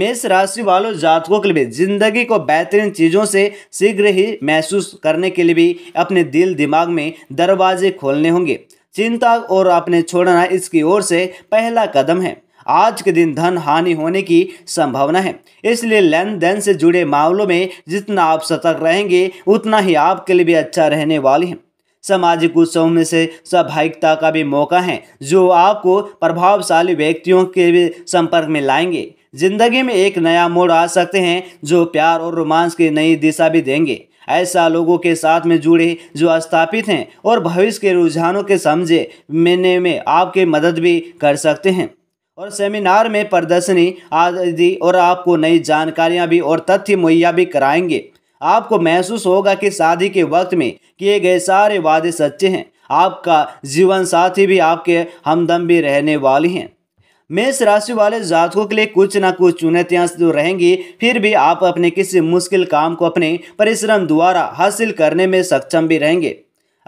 मेष राशि वालों जातकों के लिए जिंदगी को बेहतरीन चीज़ों से शीघ्र ही महसूस करने के लिए भी अपने दिल दिमाग में दरवाजे खोलने होंगे चिंता और अपने छोड़ना इसकी ओर से पहला कदम है आज के दिन धन हानि होने की संभावना है इसलिए लेन देन से जुड़े मामलों में जितना आप सतर्क रहेंगे उतना ही आपके लिए भी अच्छा रहने वाली है सामाजिक उत्सवों में से सहभागिता का भी मौका है जो आपको प्रभावशाली व्यक्तियों के भी संपर्क में लाएंगे जिंदगी में एक नया मोड़ आ सकते हैं जो प्यार और रोमांस की नई दिशा भी देंगे ऐसा लोगों के साथ में जुड़े जो स्थापित हैं और भविष्य के रुझानों के समझे मिलने में आपकी मदद भी कर सकते हैं और सेमिनार में प्रदर्शनी आदि और आपको नई जानकारियां भी और तथ्य मुहैया भी कराएंगे आपको महसूस होगा कि शादी के वक्त में किए गए सारे वादे सच्चे हैं आपका जीवन साथी भी आपके हमदम भी रहने वाली हैं मेष राशि वाले जातकों के लिए कुछ ना कुछ चुनौतियां तो रहेंगी फिर भी आप अपने किसी मुश्किल काम को अपने परिश्रम द्वारा हासिल करने में सक्षम भी रहेंगे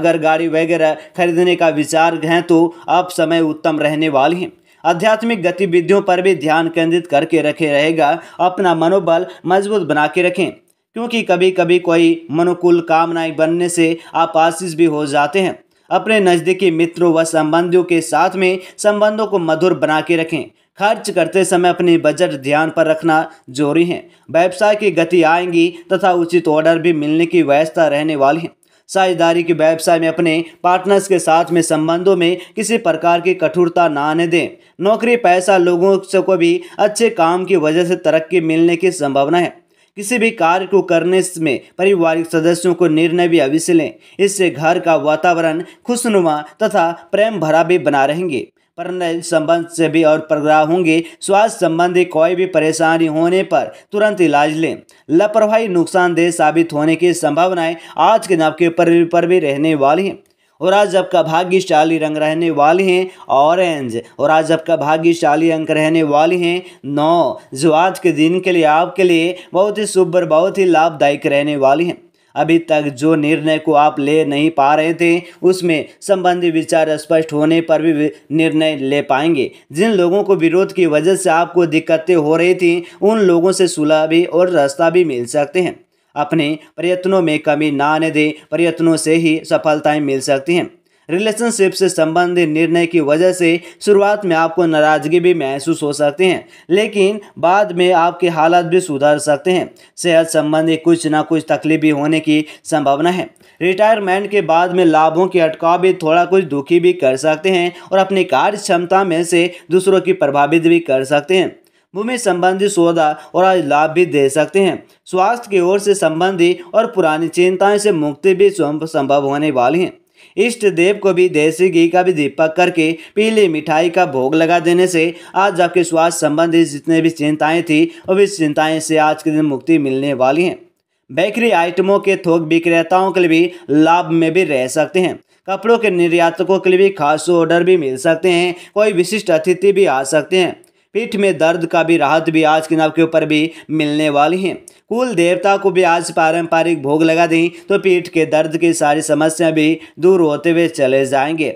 अगर गाड़ी वगैरह खरीदने का विचार हैं तो आप समय उत्तम रहने वाले हैं आध्यात्मिक गतिविधियों पर भी ध्यान केंद्रित करके रखे रहेगा अपना मनोबल मजबूत बना के रखें क्योंकि कभी कभी कोई मनोकूल कामनाएं बनने से आप आशीष भी हो जाते हैं अपने नज़दीकी मित्रों व संबंधियों के साथ में संबंधों को मधुर बना के रखें खर्च करते समय अपनी बजट ध्यान पर रखना जरूरी है व्यवसाय की गति आएंगी तथा उचित ऑर्डर भी मिलने की व्यवस्था रहने वाली है साझेदारी के व्यवसाय में अपने पार्टनर्स के साथ में संबंधों में किसी प्रकार की कठोरता ना आने दें नौकरी पैसा लोगों को भी अच्छे काम की वजह से तरक्की मिलने की संभावना है किसी भी कार्य को करने में पारिवारिक सदस्यों को निर्णय भी अवश्य लें इससे घर का वातावरण खुशनुमा तथा प्रेम भरा भी बना रहेंगे प्रणय संबंध से भी और प्रग्रह होंगे स्वास्थ्य संबंधी कोई भी परेशानी होने पर तुरंत इलाज लें लापरवाही नुकसानदेह साबित होने की संभावनाएं आज के नाव के पर भी रहने वाली हैं और आज आपका भाग्यशाली रंग रहने वाले हैं ऑरेंज और आज आपका भाग्यशाली अंक रहने वाले हैं नौ जो आज के दिन के लिए आपके लिए बहुत ही शुभ और बहुत ही लाभदायक रहने वाले हैं अभी तक जो निर्णय को आप ले नहीं पा रहे थे उसमें संबंधी विचार स्पष्ट होने पर भी निर्णय ले पाएंगे जिन लोगों को विरोध की वजह से आपको दिक्कतें हो रही थी उन लोगों से सुलह भी और रास्ता भी मिल सकते हैं अपने प्रयत्नों में कमी ना आने दें प्रयत्नों से ही सफलताएं मिल सकती हैं रिलेशनशिप से संबंधित निर्णय की वजह से शुरुआत में आपको नाराज़गी भी महसूस हो सकती है लेकिन बाद में आपके हालात भी सुधर सकते हैं सेहत संबंधी कुछ ना कुछ तकलीफ भी होने की संभावना है रिटायरमेंट के बाद में लाभों के अटकाव भी थोड़ा कुछ दुखी भी कर सकते हैं और अपनी कार्य क्षमता में से दूसरों की प्रभावित भी कर सकते हैं भूमि संबंधी सौदा और आज लाभ भी दे सकते हैं स्वास्थ्य की ओर से संबंधी और पुरानी चिंताएं से मुक्ति भी संभव होने वाली हैं इष्ट देव को भी देसी घी का भी दीपक करके पीली मिठाई का भोग लगा देने से आज आपके स्वास्थ्य संबंधी जितने भी चिंताएं थी इस चिंताएं से आज के दिन मुक्ति मिलने वाली हैं बेकरी आइटमों के थोक विक्रेताओं के लिए भी लाभ में भी रह सकते हैं कपड़ों के निर्यातकों के लिए भी खास ऑर्डर भी मिल सकते हैं कोई विशिष्ट अतिथि भी आ सकते हैं पीठ में दर्द का भी राहत भी आज के नाव के ऊपर भी मिलने वाली है कुल देवता को भी आज पारंपरिक भोग लगा दें तो पीठ के दर्द की सारी समस्या भी दूर होते हुए चले जाएंगे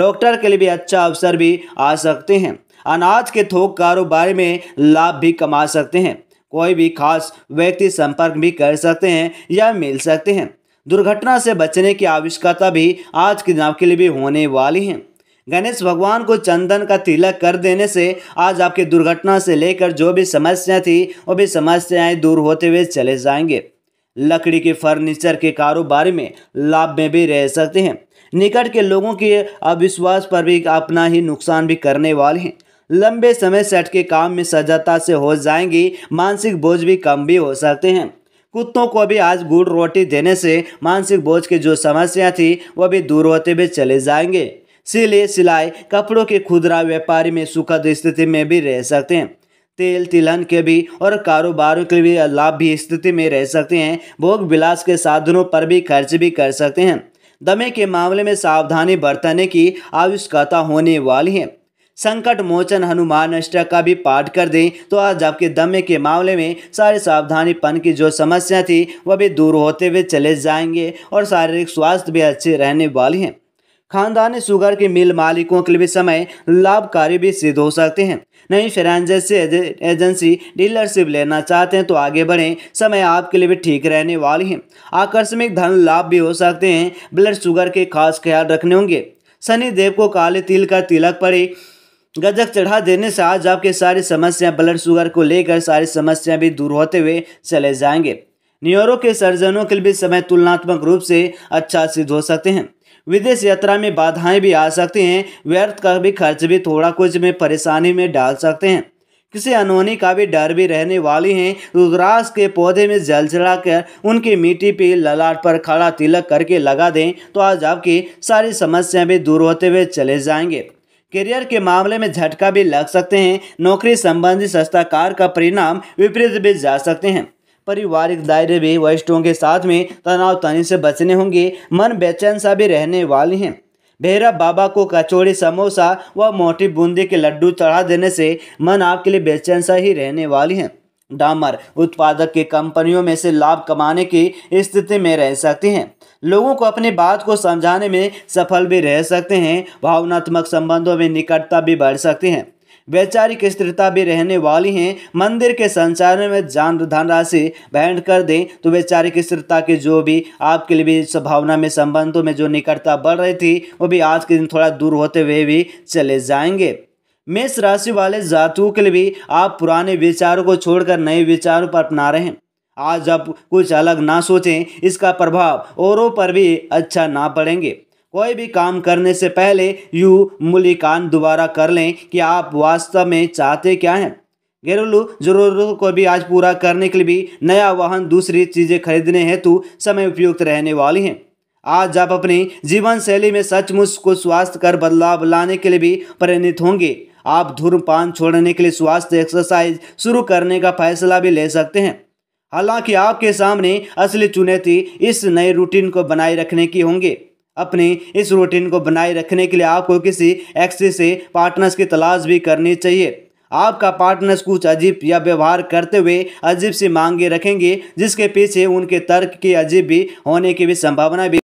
डॉक्टर के लिए भी अच्छा अवसर भी आ सकते हैं अनाज के थोक कारोबार में लाभ भी कमा सकते हैं कोई भी खास व्यक्ति संपर्क भी कर सकते हैं या मिल सकते हैं दुर्घटना से बचने की आवश्यकता भी आज के नाव के लिए भी होने वाली है गणेश भगवान को चंदन का तिलक कर देने से आज आपकी दुर्घटना से लेकर जो भी समस्या थी वो भी समस्याएं दूर होते हुए चले जाएंगे लकड़ी के फर्नीचर के कारोबार में लाभ में भी रह सकते हैं निकट के लोगों के अविश्वास पर भी अपना ही नुकसान भी करने वाले हैं लंबे समय से अटके काम में सजगता से हो जाएंगी मानसिक बोझ भी कम भी हो सकते हैं कुत्तों को भी आज गुड़ रोटी देने से मानसिक बोझ की जो समस्या थी वह भी दूर होते हुए चले जाएंगे सिले सिलाई कपड़ों के खुदरा व्यापारी में सुखद स्थिति में भी रह सकते हैं तेल तिलहन के भी और कारोबारों के भी लाभ भी स्थिति में रह सकते हैं भोग विलास के साधनों पर भी खर्च भी कर सकते हैं दमे के मामले में सावधानी बरतने की आवश्यकता होने वाली है संकट मोचन हनुमान अष्टक का भी पाठ कर दें तो आज आपके दमे के मामले में सारे सावधानीपन की जो समस्या थी वह भी दूर होते हुए चले जाएंगे और शारीरिक स्वास्थ्य भी अच्छे रहने वाली हैं खानदानी शुगर के मिल मालिकों के लिए समय लाभकारी भी सिद्ध हो सकते हैं नई फ्रेंचाइज एजेंसी डीलरशिप लेना चाहते हैं तो आगे बढ़ें समय आपके लिए भी ठीक रहने वाली है आकस्मिक धन लाभ भी हो सकते हैं ब्लड शुगर के खास ख्याल रखने होंगे शनि देव को काले तिल का तिलक पड़े गजक चढ़ा देने से आज आपके सारी समस्याएं ब्लड शुगर को लेकर सारी समस्याएं भी दूर होते हुए चले जाएंगे न्यूरो के सर्जनों के लिए भी समय तुलनात्मक रूप से अच्छा सिद्ध हो सकते हैं विदेश यात्रा में बाधाएं भी आ सकती हैं व्यर्थ का भी खर्च भी थोड़ा कुछ में परेशानी में डाल सकते हैं किसी अनहोनी का भी डर भी रहने वाली हैं रुद्राक्ष के पौधे में जल चढ़ाकर उनकी मिट्टी पे ललाट पर खड़ा तिलक करके लगा दें तो आज आपकी सारी समस्याएं भी दूर होते हुए चले जाएंगे करियर के मामले में झटका भी लग सकते हैं नौकरी संबंधी कार का परिणाम विपरीत भी जा सकते हैं पारिवारिक दायरे भी वरिष्ठों के साथ में तनाव तनी से बचने होंगे मन बेचैन सा भी रहने वाले हैं भैरव बाबा को कचौड़ी समोसा व मोटी बूंदी के लड्डू चढ़ा देने से मन आपके लिए बेचैन सा ही रहने वाली हैं डामर उत्पादक की कंपनियों में से लाभ कमाने की स्थिति में रह सकते हैं लोगों को अपनी बात को समझाने में सफल भी रह सकते हैं भावनात्मक संबंधों में निकटता भी बढ़ सकती हैं वैचारिक स्थिरता भी रहने वाली है मंदिर के संचालन में जान धनराशि बैंड कर दें तो वैचारिक स्थिरता के जो भी आपके लिए भी संभावना में संबंधों में जो निकटता बढ़ रही थी वो भी आज के दिन थोड़ा दूर होते हुए भी चले जाएंगे मेष राशि वाले जातकों के लिए भी आप पुराने विचारों को छोड़कर नए विचारों पर अपना रहे हैं आज आप कुछ अलग ना सोचें इसका प्रभाव औरों पर भी अच्छा ना पड़ेंगे कोई भी काम करने से पहले यू मूल्यकान दोबारा कर लें कि आप वास्तव में चाहते क्या हैं घरेलू जरूरतों को भी आज पूरा करने के लिए भी नया वाहन दूसरी चीज़ें खरीदने हेतु समय उपयुक्त रहने वाली हैं आज आप अपनी जीवन शैली में सचमुच को स्वास्थ्य कर बदलाव लाने के लिए भी प्रेरित होंगे आप धूम्रपान छोड़ने के लिए स्वास्थ्य एक्सरसाइज शुरू करने का फैसला भी ले सकते हैं हालांकि आपके सामने असली चुनौती इस नए रूटीन को बनाए रखने की होंगे अपनी इस रूटीन को बनाए रखने के लिए आपको किसी एक्सी से पार्टनर्स की तलाश भी करनी चाहिए आपका पार्टनर्स कुछ अजीब या व्यवहार करते हुए अजीब सी मांगे रखेंगे जिसके पीछे उनके तर्क के अजीब भी होने की भी संभावना भी